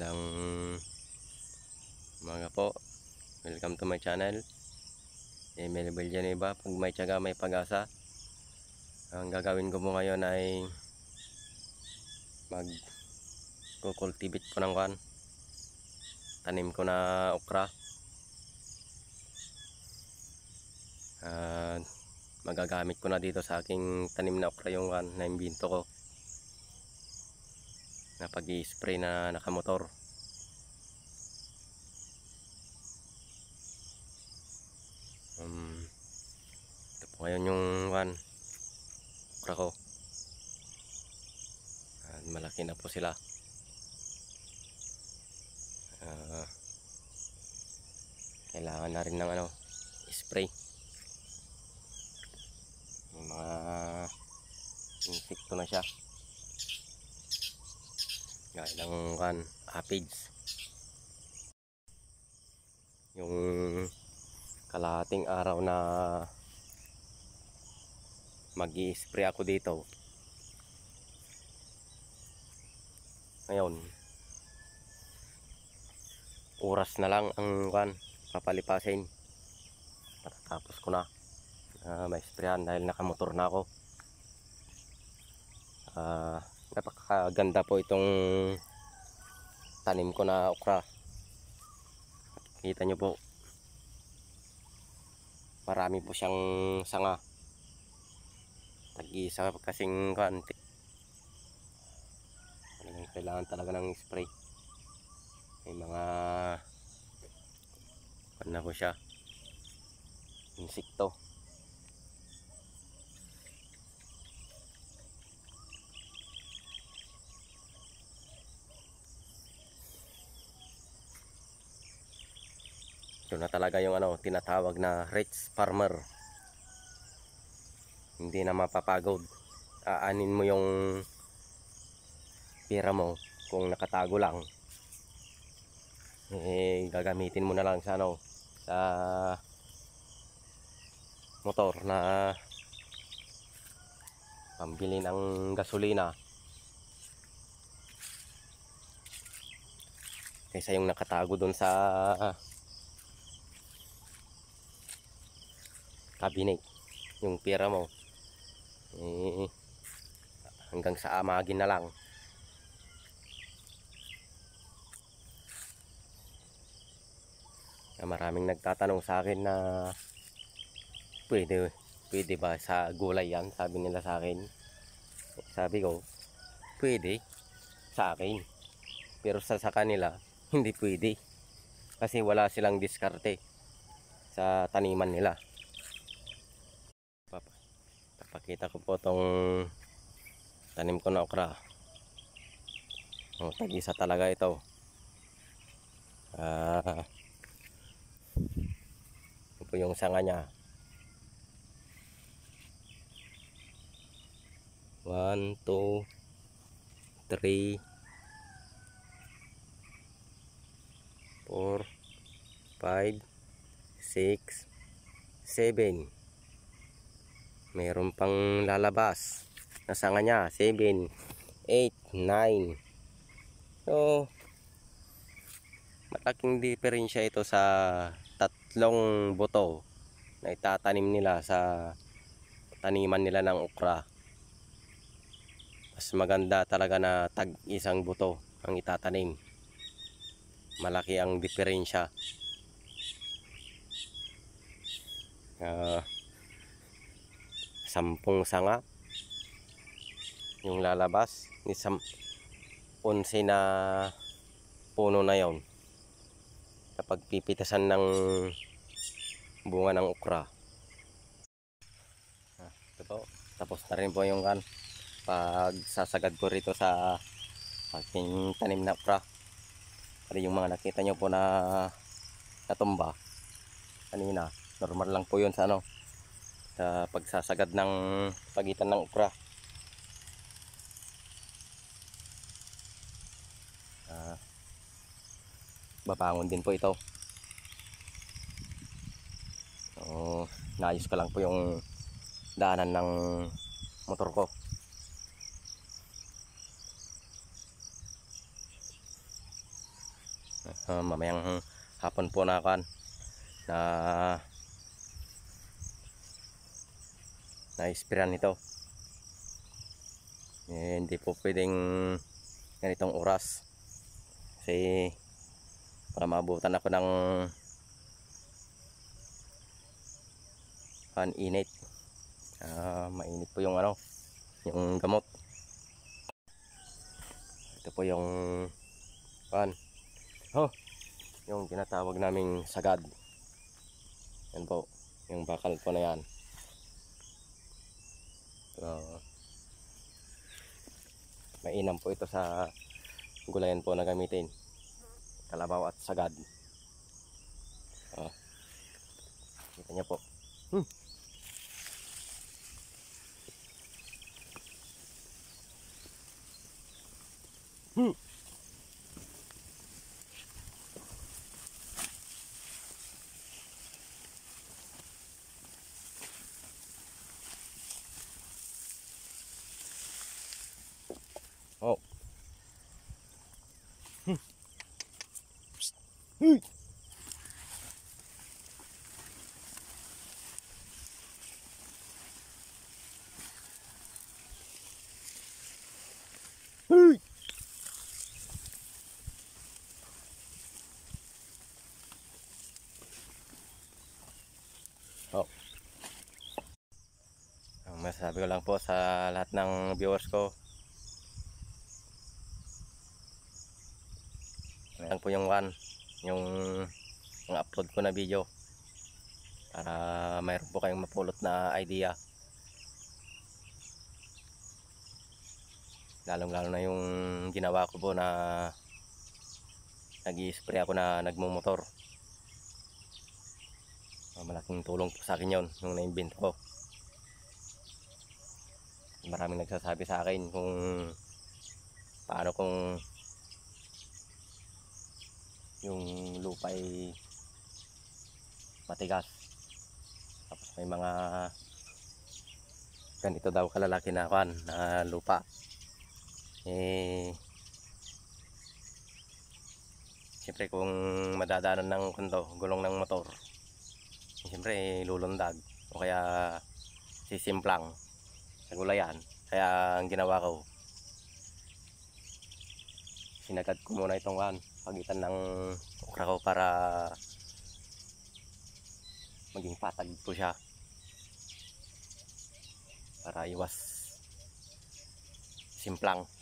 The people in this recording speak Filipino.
Magandang mga po. Welcome to my channel. Emil eh, Villanueva. Eh Pag may tiyaga may pag-asa. Ang gagawin ko mo ngayon ay mag kukultibit ko ng kan. Tanim ko na okra. Uh, magagamit ko na dito sa aking tanim na okra yung kan na imbinto ko na pag spray na nakamotor um, ito po ngayon yung one okra ko At malaki na po sila uh, kailangan na rin ng ano spray may mga insekto na siya na ilang kan apids yung kalahating araw na mag spray ako dito ngayon oras na lang ang kan papalipasin tapos ko na uh, may sprayan dahil nakamotor na ako ah uh, napakaganda po itong tanim ko na okra kita nyo po marami po siyang sanga tag-isa kasing kanti kailangan talaga ng spray may mga ano ko siya insekto ito na talaga yung ano tinatawag na rich farmer hindi na mapapagod aanin mo yung pera mo kung nakatago lang eh gagamitin mo na lang sa ano sa motor na pambili ng gasolina kaysa yung nakatago doon sa cabinet yung pera mo eh, hanggang sa amagin na lang ah, maraming nagtatanong sa akin na pwede pwede ba sa gulay yan sabi nila sa akin sabi ko pwede sa akin pero sa, sa kanila hindi pwede kasi wala silang diskarte sa taniman nila pakita ko po tong tanim ko na okra oh, tag isa talaga ito ah, ito po yung sanga nya 1, 2, 3 4 5 6 7 Meron pang lalabas. Nasa nga niya, 7, 8, 9. So, malaking diferensya ito sa tatlong buto na itatanim nila sa taniman nila ng okra. Mas maganda talaga na tag isang buto ang itatanim. Malaki ang diferensya. Uh, sampung sanga yung lalabas ni sam onse na puno na yon kapag pagpipitasan ng bunga ng ukra ah, ito tapos na rin po yung kan pag sasagad ko rito sa aking tanim na okra kasi yung mga nakita nyo po na natumba kanina normal lang po yun sa ano sa pagsasagad ng pagitan ng ukra uh, ah. babangon din po ito so, oh, naayos ko lang po yung daanan ng motor ko uh, mamayang hapon po na kan na uh, na-inspiran nito eh, hindi po pwedeng ganitong oras kasi para maabutan ako ng init. ah, mainit po yung ano yung gamot ito po yung pan oh yung tinatawag naming sagad yan po yung bakal po na yan So, mainam po ito sa gulayan po na gamitin. Kalabaw at sagad. Oh. Kita niya po. Hmm. Hmm. Uy! Uy! Oh. Ang masasabi ko lang po sa lahat ng viewers ko, Ayan po yung one yung ang upload ko na video para mayroon po kayong mapulot na idea lalong lalo na yung ginawa ko po na nag spray ako na nagmumotor malaking tulong po sa akin yon nung na-invent ko maraming nagsasabi sa akin kung paano kung yung lupa ay matigas tapos may mga ganito daw kalalaki na kwan na lupa eh siyempre kung madadaanan ng kundo gulong ng motor siyempre lulundag o kaya sisimplang sa gulayan kaya ang ginawa ko sinagad ko muna itong one pagitan ng okra ko para maging patag po siya para iwas simplang